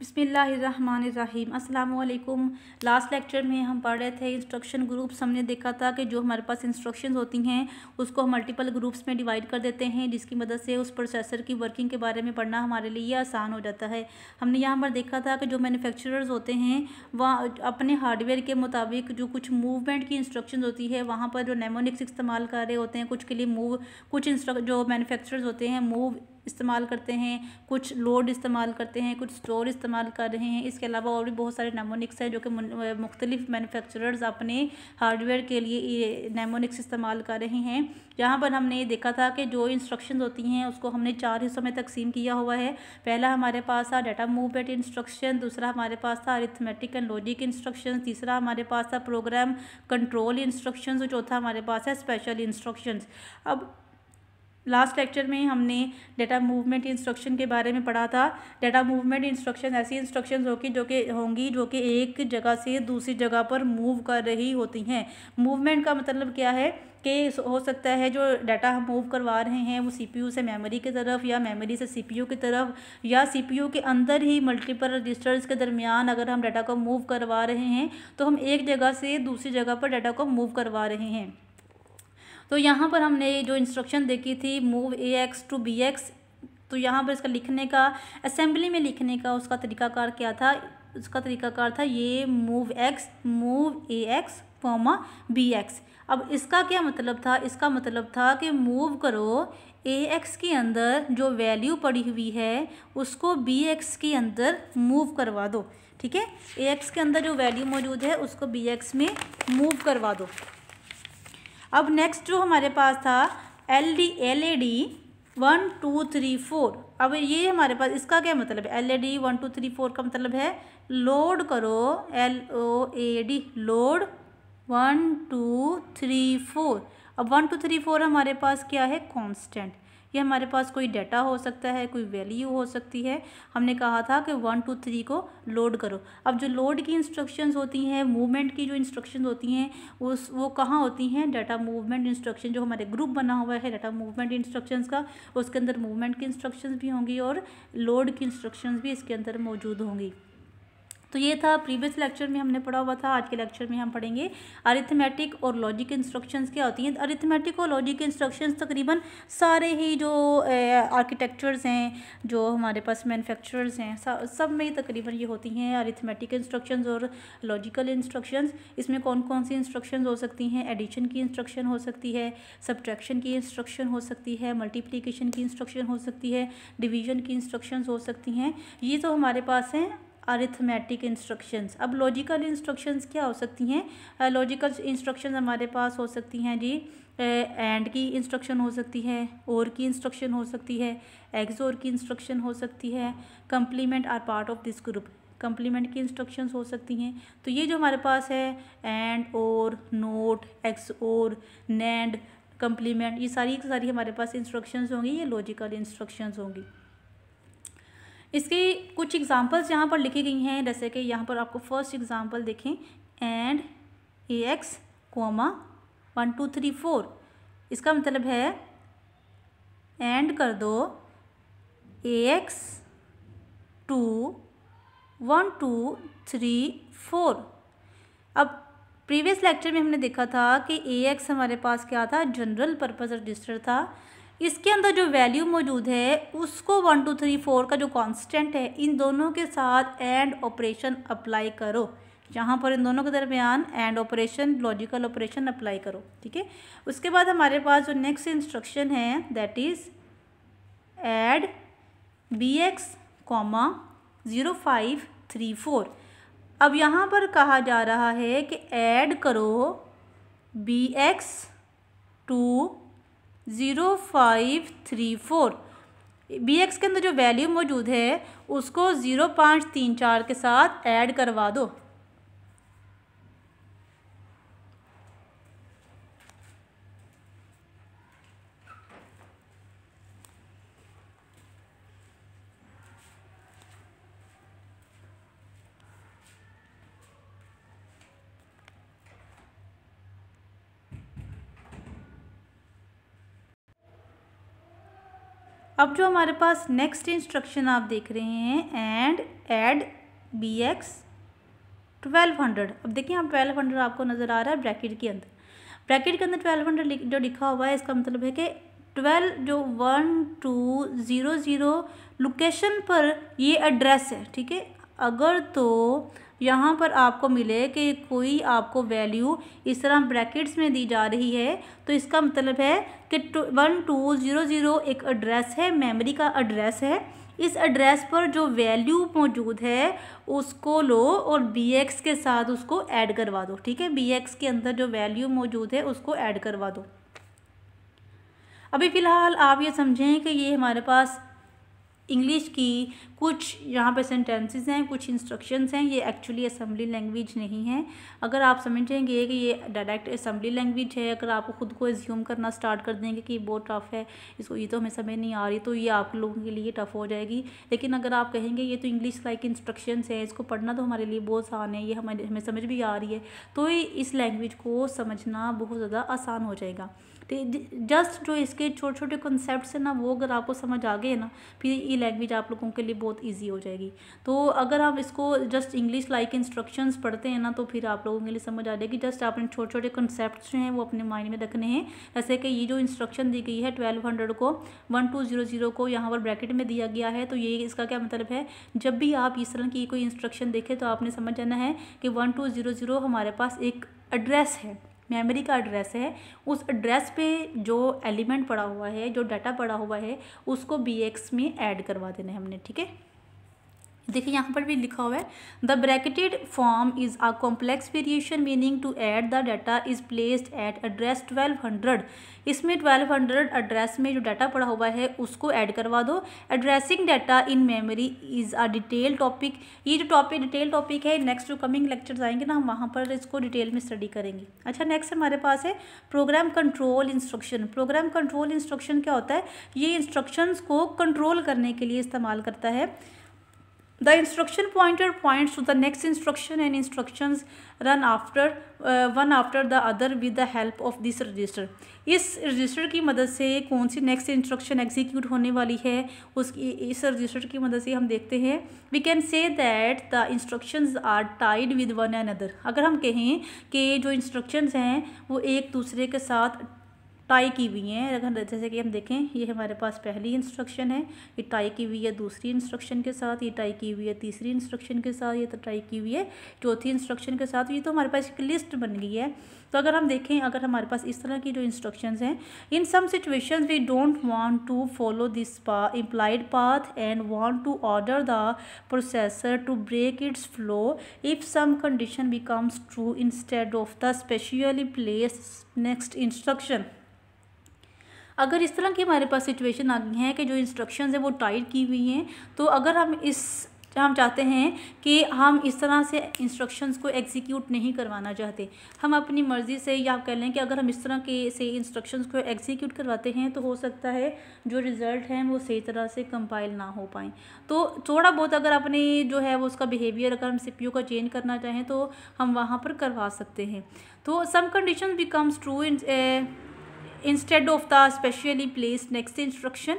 बिसमीम् अल्लाम last lecture में हम पढ़ रहे थे इंस्ट्रक्शन ग्रुप्स हमने देखा था कि जो हमारे पास इंस्ट्रक्शंस होती हैं उसको हम मल्टीपल ग्रुप्स में डिवाइड कर देते हैं जिसकी मदद से उस प्रोसेसर की वर्किंग के बारे में पढ़ना हमारे लिए आसान हो जाता है हमने यहाँ पर देखा था कि जो मैनुफेक्चरर्स होते हैं वह अपने हार्डवेयर के मुताबिक जो कुछ मूवमेंट की इंस्ट्रक्शन होती है वहाँ पर जो नेमोनिक्स इस्तेमाल कर रहे होते हैं कुछ के लिए मूव कुछ इंस्ट्रक जो मैनुफेक्चरर्स होते हैं मूव इस्तेमाल करते हैं कुछ लोड इस्तेमाल करते हैं कुछ स्टोर इस्तेमाल कर रहे हैं इसके अलावा और भी बहुत सारे नेमोनिक्स हैं जो कि मुख्तलिफ मैनुफेक्चरर्स अपने हार्डवेयर के लिए नेमोनिक्स इस्तेमाल कर रहे हैं यहाँ पर हमने ये देखा था कि जो इंस्ट्रक्शन होती हैं उसको हमने चार हिस्सों में तकसीम किया हुआ है पहला हमारे पास था डाटा मूवमेंट इंस्ट्रक्शन दूसरा हमारे पास था अरिथमेटिक एंड लॉजिक इंस्ट्रक्शन तीसरा हमारे पास था प्रोग्राम कंट्रोल इंस्ट्रक्शन और चौथा हमारे पास है स्पेशल इंस्ट्रक्शन अब लास्ट लेक्चर में हमने डेटा मूवमेंट इंस्ट्रक्शन के बारे में पढ़ा था डेटा मूवमेंट इंस्ट्रक्शन ऐसी इंस्ट्रक्शंस होगी जो कि होंगी जो कि एक जगह से दूसरी जगह पर मूव कर रही होती हैं मूवमेंट का मतलब क्या है कि हो सकता है जो डाटा हम मूव करवा रहे हैं वो सीपीयू से मेमोरी की तरफ या मेमोरी से सीपीयू की तरफ या सीपीयू के अंदर ही मल्टीपल रजिस्टर्स के दरमियान अगर हम डाटा को मूव करवा रहे हैं तो हम एक जगह से दूसरी जगह पर डाटा को मूव करवा रहे हैं तो यहाँ पर हमने जो इंस्ट्रक्शन देखी थी move A X to B X तो यहाँ पर इसका लिखने का असेंबली में लिखने का उसका तरीकाकार क्या था उसका तरीकाकार था ये move X move A X comma B X अब इसका क्या मतलब था इसका मतलब था कि मूव करो ए एक्स के अंदर जो वैल्यू पड़ी हुई है उसको बी एक्स के अंदर मूव करवा दो ठीक है ए एक्स के अंदर जो वैल्यू मौजूद है उसको बी एक्स में मूव करवा दो अब नेक्स्ट जो हमारे पास था L D L A D one two three four अब ये हमारे पास इसका क्या मतलब है L A D one two three four का मतलब है लोड करो L O A D load one two three four अब वन टू थ्री फोर हमारे पास क्या है कॉन्स्टेंट ये हमारे पास कोई डाटा हो सकता है कोई वैल्यू हो सकती है हमने कहा था कि वन टू थ्री को लोड करो अब जो लोड की इंस्ट्रक्शंस होती हैं मूवमेंट की जो इंस्ट्रक्शंस होती हैं उस वो कहाँ होती हैं डाटा मूवमेंट इंस्ट्रक्शन जो हमारे ग्रुप बना हुआ है डाटा मूवमेंट इंस्ट्रक्शन का उसके अंदर मूवमेंट की इंस्ट्रक्शन भी होंगी और लोड की इंस्ट्रक्शन भी इसके अंदर मौजूद होंगी तो ये था प्रीवियस लेक्चर में हमने पढ़ा हुआ था आज के लेक्चर में हम पढ़ेंगे अरिथमेटिक और लॉजिक इंस्ट्रक्शंस क्या होती हैं अरिथमेटिक और लॉजिक इंस्ट्रक्शंस तकरीबन सारे ही जो आर्किटेक्चर्स हैं जो हमारे पास मैनुफेक्चरर्स हैं सब में तकरीबन ये होती हैं अरिथमेटिक इंस्ट्रक्शंस और लॉजिकल इंस्ट्रक्शंस इसमें कौन कौन सी इंस्ट्रक्शंस हो सकती हैं एडिशन की इंस्ट्रक्शन हो सकती है सब्ट्रैक्शन की इंस्ट्रक्शन हो सकती है मल्टीप्लीकेशन की इंस्ट्रक्शन हो सकती है डिवीजन की इंस्ट्रक्शंस हो सकती हैं ये तो हमारे पास हैं अरिथमेटिक इंस्ट्रक्शंस अब लॉजिकल इंस्ट्रक्शंस क्या हो सकती हैं लॉजिकल इंस्ट्रक्शंस हमारे पास हो सकती हैं जी एंड की इंस्ट्रक्शन हो सकती है और की इंस्ट्रक्शन हो सकती है एक्स और की इंस्ट्रक्शन हो सकती है complement are part of this group complement की इंस्ट्रक्शंस हो सकती हैं तो ये जो हमारे पास है and or not xor nand complement ये सारी सारी हमारे पास इंस्ट्रक्शंस होंगी ये लॉजिकल इंस्ट्रक्शंस होंगी इसके कुछ एग्जाम्पल्स यहाँ पर लिखी गई हैं जैसे कि यहाँ पर आपको फर्स्ट एग्जाम्पल देखें and A X comma one two three four इसका मतलब है एंड कर दो A X to one two three four अब प्रीवियस लेक्चर में हमने देखा था कि ए एक्स हमारे पास क्या था जनरल पर्पज़ रजिस्टर था इसके अंदर जो वैल्यू मौजूद है उसको वन टू थ्री फोर का जो कांस्टेंट है इन दोनों के साथ एंड ऑपरेशन अप्लाई करो यहाँ पर इन दोनों के दरमियान and operation logical operation apply करो ठीक है उसके बाद हमारे पास जो नेक्स्ट इंस्ट्रक्शन है that is add B X comma zero five three four अब यहाँ पर कहा जा रहा है कि ऐड करो B X to zero five three four B X के अंदर जो वैल्यू मौजूद है उसको ज़ीरो पाँच तीन चार के साथ ऐड करवा दो अब जो हमारे पास नेक्स्ट इंस्ट्रक्शन आप देख रहे हैं and add B X twelve hundred अब देखिए आप ट्वेल्व हंड्रेड आपको नज़र आ रहा है ब्रैकेट के अंदर ब्रैकेट के अंदर ट्वेल्व हंड्रेड जो लिखा हुआ है इसका मतलब है कि ट्वेल्व जो one two zero zero location पर ये एड्रेस है ठीक है अगर तो यहाँ पर आपको मिले कि कोई आपको वैल्यू इस तरह ब्रैकेट्स में दी जा रही है तो इसका मतलब है कि वन टू ज़ीरो ज़ीरो एक एड्रेस है मेमोरी का एड्रेस है इस एड्रेस पर जो वैल्यू मौजूद है उसको लो और बी एक्स के साथ उसको ऐड करवा दो ठीक है बी एक्स के अंदर जो वैल्यू मौजूद है उसको ऐड करवा दो अभी फ़िलहाल आप ये समझें कि ये हमारे पास इंग्लिश की कुछ यहाँ पे सेंटेंसेस हैं कुछ इंस्ट्रक्शंस हैं ये एक्चुअली असम्बली लैंग्वेज नहीं है अगर आप समझेंगे कि ये डायरेक्ट असम्बली लैंग्वेज है अगर आप खुद को एज्यूम करना स्टार्ट कर देंगे कि बहुत टफ़ है इसको ये तो हमें समझ नहीं आ रही तो ये आप लोगों के लिए टफ़ हो जाएगी लेकिन अगर आप कहेंगे ये तो इंग्लिश लाइक इंस्ट्रक्शन है इसको पढ़ना तो हमारे लिए बहुत आसान है ये हमें हमें समझ भी आ रही है तो इस लैंग्वेज को समझना बहुत ज़्यादा आसान हो जाएगा तो जस्ट जो इसके छोटे छोटे कॉन्सेप्ट हैं ना वो अगर आपको समझ आ गए ना फिर ये लैंग्वेज आप लोगों के लिए बहुत ईजी हो जाएगी तो अगर आप इसको जस्ट इंग्लिश लाइक इंस्ट्रक्शंस पढ़ते हैं ना तो फिर आप लोगों के लिए समझ आ जाएगी जस्ट आपने छोटे छोटे कंसेप्ट जो हैं वो अपने माइंड में रखने हैं जैसे कि ये जो इंस्ट्रक्शन दी गई है ट्वेल्व हंड्रेड को वन टू जीरो जीरो को यहाँ पर ब्रैकेट में दिया गया है तो ये इसका क्या मतलब है जब भी आप इस तरह की कोई इंस्ट्रक्शन देखें तो आपने समझ जाना है कि वन टू जीरो जीरो हमारे पास एक एड्रेस है मेमोरी का एड्रेस है उस एड्रेस पे जो एलिमेंट पड़ा हुआ है जो डाटा पड़ा हुआ है उसको बी एक्स में ऐड करवा देना है हमने ठीक है देखिए यहाँ पर भी लिखा हुआ है the bracketed form is a complex variation meaning to add the data is placed at address twelve hundred इसमें ट्वेल्व हंड्रेड एड्रेस में जो डाटा पड़ा हुआ है उसको ऐड करवा दो addressing data in memory is a detail topic ये जो टॉपिक डिटेल टॉपिक है नेक्स्ट जो कमिंग लेक्चर्स आएंगे ना हम वहाँ पर इसको डिटेल में स्टडी करेंगे अच्छा नेक्स्ट हमारे पास है program control instruction program control instruction क्या होता है ये इंस्ट्रक्शन को कंट्रोल करने के लिए इस्तेमाल करता है the instruction pointer points to the next instruction and instructions run after uh, one after the other with the help of this register इस रजिस्टर की मदद से कौन सी नेक्स्ट इंस्ट्रक्शन एग्जीक्यूट होने वाली है उसकी इस रजिस्टर की मदद से हम देखते हैं we can say that the instructions are tied with one and other अगर हम कहें कि जो इंस्ट्रक्शंस हैं वो एक दूसरे के साथ टाई की हुई हैं अगर जैसे कि हम देखें ये हमारे पास पहली इंस्ट्रक्शन है ये टाई की हुई है दूसरी इंस्ट्रक्शन के साथ ये टाई की हुई है तीसरी इंस्ट्रक्शन के साथ ये तो टाई की हुई है चौथी इंस्ट्रक्शन के साथ ये तो हमारे पास एक लिस्ट बन गई है तो अगर हम देखें अगर हमारे पास इस तरह की जो इंस्ट्रक्शन हैं in some situation we don't want to follow this पा implied path and want to order the processor to break its flow if some condition becomes true instead of the specially place next instruction अगर इस तरह की हमारे पास situation आ गई है कि जो इंस्ट्रक्शन है वो टाइट की हुई हैं तो अगर हम इस हम चाहते हैं कि हम इस तरह से इंस्ट्रक्शंस को एग्जीक्यूट नहीं करवाना चाहते हम अपनी मर्ज़ी से या कह लें कि अगर हम इस तरह के से इंस्ट्रक्शंस को एग्जीक्यूट करवाते हैं तो हो सकता है जो रिज़ल्ट हैं वो सही तरह से कंपाइल ना हो पाएँ तो थोड़ा बहुत अगर अपने जो है वो उसका बिहेवियर अगर हम सी का चेंज करना चाहें तो हम वहाँ पर करवा सकते हैं तो some condition becomes true in instead of the specially placed next instruction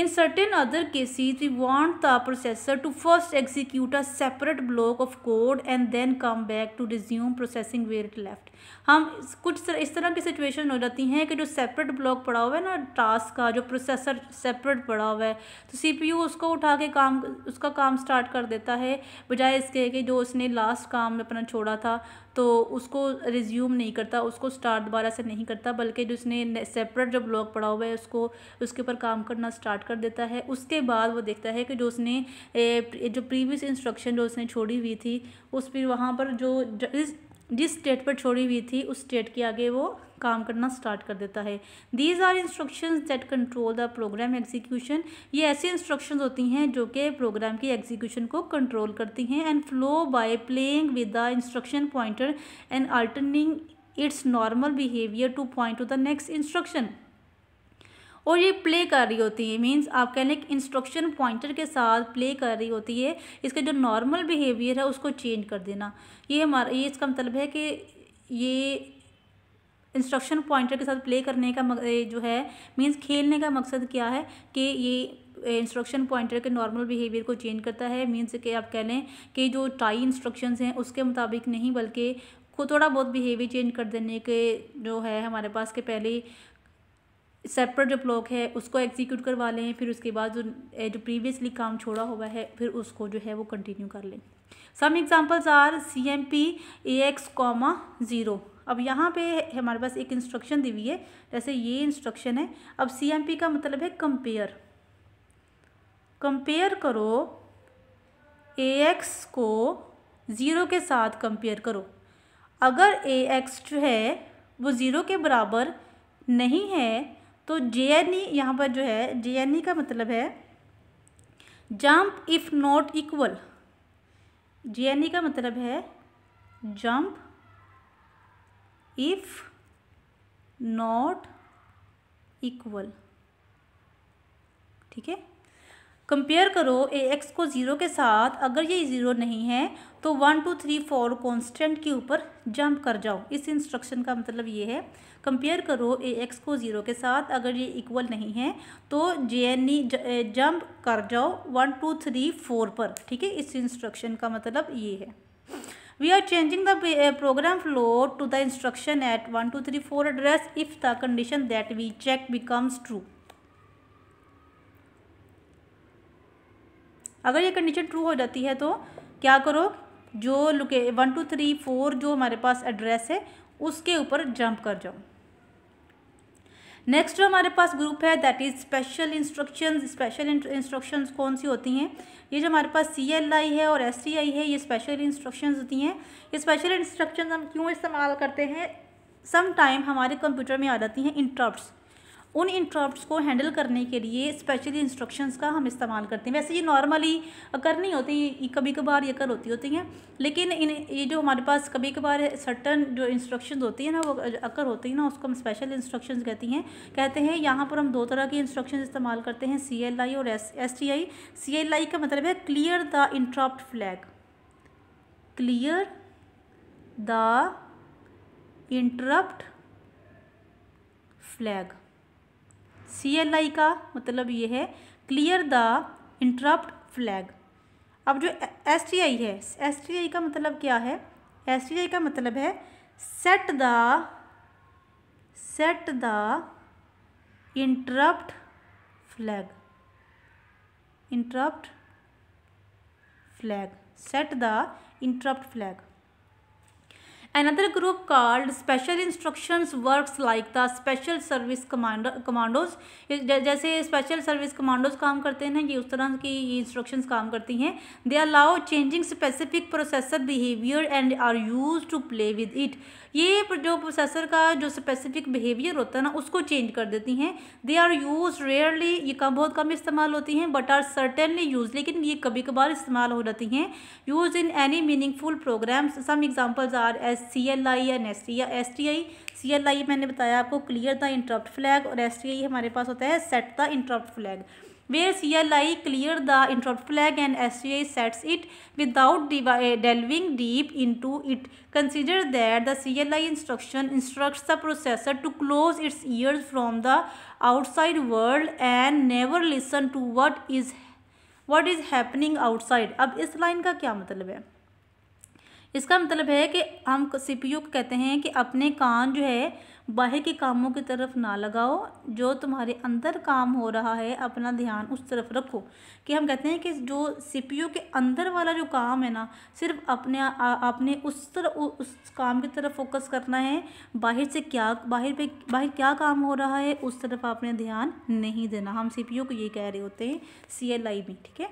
In certain other cases, we want the processor to first execute a separate block of code and then come back to resume processing where it left. हम कुछ तर, इस तरह की situation हो जाती हैं कि जो सेपरेट ब्लॉक पड़ा हुआ है ना टास्क का जो प्रोसेसर सेपरेट पड़ा हुआ है तो सीपीयू उसको उठा के काम उसका काम स्टार्ट कर देता है बजाय इसके कि जो उसने लास्ट काम अपना छोड़ा था तो उसको रिज्यूम नहीं करता उसको स्टार्ट दोबारा से नहीं करता बल्कि जो उसने सेपरेट जो ब्लॉक पड़ा हुआ है उसको उसके ऊपर काम करना स्टार्ट स्टार्ट कर देता है उसके बाद वो देखता है कि जो उसने जो प्रीवियस इंस्ट्रक्शन जो उसने छोड़ी हुई थी उस पर वहाँ पर जो जिस जिस स्टेट पर छोड़ी हुई थी उस स्टेट के आगे वो काम करना स्टार्ट कर देता है these are instructions that control the program execution ये ऐसी इंस्ट्रक्शंस होती हैं जो कि प्रोग्राम की एग्जीक्यूशन को कंट्रोल करती हैं and flow by playing with the instruction pointer and alternating its normal behaviour to point to the next instruction और ये प्ले कर रही होती है मीन्स आप कह लें इंस्ट्रक्शन पॉइंटर के साथ प्ले कर रही होती है इसका जो नॉर्मल बिहेवियर है उसको चेंज कर देना ये हमारा ये इसका मतलब है कि ये इंस्ट्रक्शन पॉइंटर के साथ प्ले करने का जो है मीन्स खेलने का मकसद क्या है कि ये इंस्ट्रक्शन पॉइंटर के नॉर्मल बिहेवियर को चेंज करता है मीन्स कि आप कह लें कि जो टाई इंस्ट्रक्शंस हैं उसके मुताबिक नहीं बल्कि को थोड़ा बहुत बिहेवियर चेंज कर देने के जो है हमारे पास के पहले सेपरेट जो ब्लॉक है उसको एग्जीक्यूट करवा लें फिर उसके बाद जो जो प्रीवियसली काम छोड़ा हुआ है फिर उसको जो है वो कंटिन्यू कर लें some examples are C M P A X comma zero अब यहाँ पे हमारे पास एक इंस्ट्रक्शन दी हुई है जैसे ये इंस्ट्रक्शन है अब सी एम पी का मतलब है कंपेयर कंपेयर करो ए एक्स को ज़ीरो के साथ कंपेयर करो अगर ए एक्स जो है वो ज़ीरो के बराबर नहीं है तो जे एन ई यहाँ पर जो है जे एन ई का मतलब है jump if not equal J N E का मतलब है जंप इफ नॉट इक्वल ठीक है कंपेयर करो ए एक्स को ज़ीरो के साथ अगर ये ज़ीरो नहीं है तो one two three four constant के ऊपर जंप कर जाओ इस इंस्ट्रक्शन का मतलब ये है कंपेयर करो ए एक्स को ज़ीरो के साथ अगर ये इक्वल नहीं है तो जे एन ई जम्प कर जाओ वन टू थ्री फोर पर ठीक है इस इंस्ट्रक्शन का मतलब ये है we are changing the program flow to the instruction at one two three four address if the condition that we check becomes true अगर ये कंडीशन ट्रू हो जाती है तो क्या करो जो लोके वन टू थ्री फोर जो हमारे पास एड्रेस है उसके ऊपर जंप कर जाओ नेक्स्ट जो हमारे पास ग्रुप है that is special instruction special instructions कौन सी होती हैं ये जो हमारे पास सी एल आई है और एस टी आई है ये स्पेशल इंस्ट्रक्शंस होती हैं ये स्पेशल इंस्ट्रक्शंस हम क्यों इस्तेमाल करते हैं सम टाइम हमारे कंप्यूटर में आ जाती हैं इंटरप्ट्स उन इंटरप्ट्स को हैंडल करने के लिए स्पेशली इंस्ट्रक्शंस का हम इस्तेमाल करते हैं वैसे ये नॉर्मली अकर नहीं होती कभी कभार ये अकर होती होती हैं लेकिन इन ये जो हमारे पास कभी कभार सर्टन जो इंस्ट्रक्शंस होती हैं ना वो अकर होती हैं ना उसको हम स्पेशल इंस्ट्रक्शंस कहती हैं कहते हैं यहाँ पर हम दो तरह की इंस्ट्रक्शन इस्तेमाल करते हैं सी एल आई और S S T I C L I का मतलब है clear the interrupt flag clear the interrupt flag C L I का मतलब ये है क्लियर द इंटरप्ट फ्लैग अब जो एस टी आई है एस टी आई का मतलब क्या है एस टी आई का मतलब है set the set the interrupt flag interrupt flag set the interrupt flag Another group called special instructions works like the special service commander commandos जैसे special service commandos काम करते हैं ये उस तरह की ये instructions काम करती हैं They allow changing specific processor behavior and are used to play with it ये जो प्रोसेसर का जो स्पेसिफिक बिहेवियर होता है ना उसको चेंज कर देती हैं दे आर यूज रेयरली ये कम बहुत कम इस्तेमाल होती हैं बट आर सर्टेनली यूज लेकिन ये कभी कभार इस्तेमाल हो जाती हैं use in any meaningful programs some examples are S C L I N S T या S T I C L I मैंने बताया आपको क्लियर द इंटरप्ट फ्लैग और एस टी आई हमारे पास होता है set the interrupt flag where C L I clear the interrupt flag and S C I sets it without delving deep into it consider that the C L I instruction instruct the processor to close its ear from the outside world and never listen to what is what is happening outside अब इस line का क्या मतलब है इसका मतलब है कि हम सी पी यू को कहते हैं कि अपने कान जो है बाहर के कामों की तरफ ना लगाओ जो तुम्हारे अंदर काम हो रहा है अपना ध्यान उस तरफ रखो कि हम कहते हैं कि जो सी के अंदर वाला जो काम है ना सिर्फ अपने अपने उस तरफ उस काम की तरफ फोकस करना है बाहर से क्या बाहर पे बाहर क्या काम हो रहा है उस तरफ आपने ध्यान नहीं देना हम सी को ये कह रहे होते हैं सी एल आई में ठीक है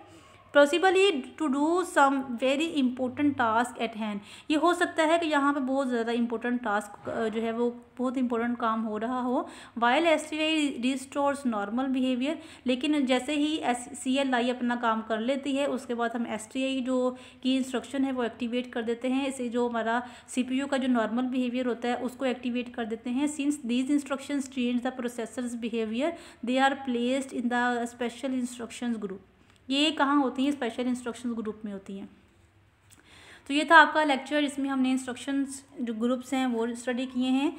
possibly to do some very important task at hand ये हो सकता है कि यहाँ पे बहुत ज़्यादा इंपॉर्टेंट टास्क जो है वो बहुत इंपॉर्टेंट काम हो रहा हो while S T I restores normal behaviour लेकिन जैसे ही एस सी एल आई अपना काम कर लेती है उसके बाद हम एस टी आई जो की इंस्ट्रक्शन है वो एक्टिवेट कर देते हैं इसे जो हमारा सी पी यू का जो नॉर्मल बिहेवियर होता है उसको एक्टिवेट कर देते हैं since these instruction change the processor's behaviour they are placed in the special instruction group ये कहाँ होती हैं स्पेशल इंस्ट्रक्शन ग्रुप में होती हैं तो ये था आपका लेक्चर जिसमें हमने इंस्ट्रक्शंस जो ग्रुप्स हैं वो स्टडी किए हैं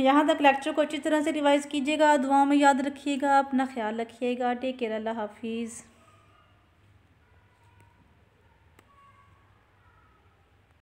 यहाँ तक लेक्चर को अच्छी तरह से रिवाइज़ कीजिएगा दुआओं में याद रखिएगा अपना ख्याल रखिएगा टेक केयर अल्लाह हाफिज़